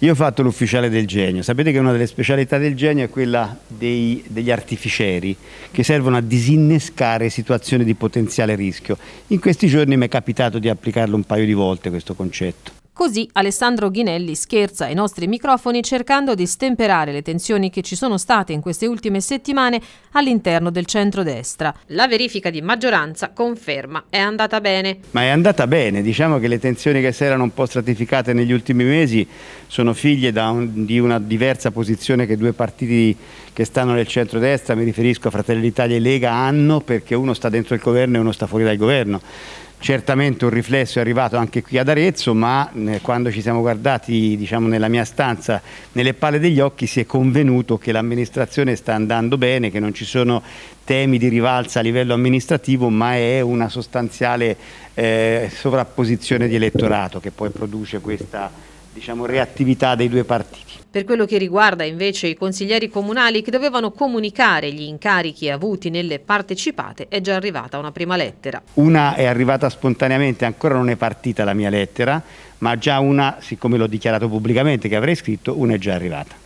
Io ho fatto l'ufficiale del genio, sapete che una delle specialità del genio è quella dei, degli artificieri che servono a disinnescare situazioni di potenziale rischio. In questi giorni mi è capitato di applicarlo un paio di volte questo concetto. Così Alessandro Ghinelli scherza ai nostri microfoni cercando di stemperare le tensioni che ci sono state in queste ultime settimane all'interno del centrodestra. La verifica di maggioranza conferma è andata bene. Ma è andata bene, diciamo che le tensioni che si erano un po' stratificate negli ultimi mesi sono figlie un, di una diversa posizione che due partiti che stanno nel centrodestra, mi riferisco a Fratelli d'Italia e Lega, hanno perché uno sta dentro il governo e uno sta fuori dal governo certamente un riflesso è arrivato anche qui ad Arezzo, ma eh, quando ci siamo guardati diciamo, nella mia stanza, nelle palle degli occhi, si è convenuto che l'amministrazione sta andando bene, che non ci sono temi di rivalsa a livello amministrativo, ma è una sostanziale eh, sovrapposizione di elettorato che poi produce questa diciamo, reattività dei due partiti. Per quello che riguarda invece i consiglieri comunali che dovevano comunicare gli incarichi avuti nelle partecipate è già arrivata una prima lettera. Una è arrivata spontaneamente, ancora non è partita la mia lettera, ma già una, siccome l'ho dichiarato pubblicamente che avrei scritto, una è già arrivata.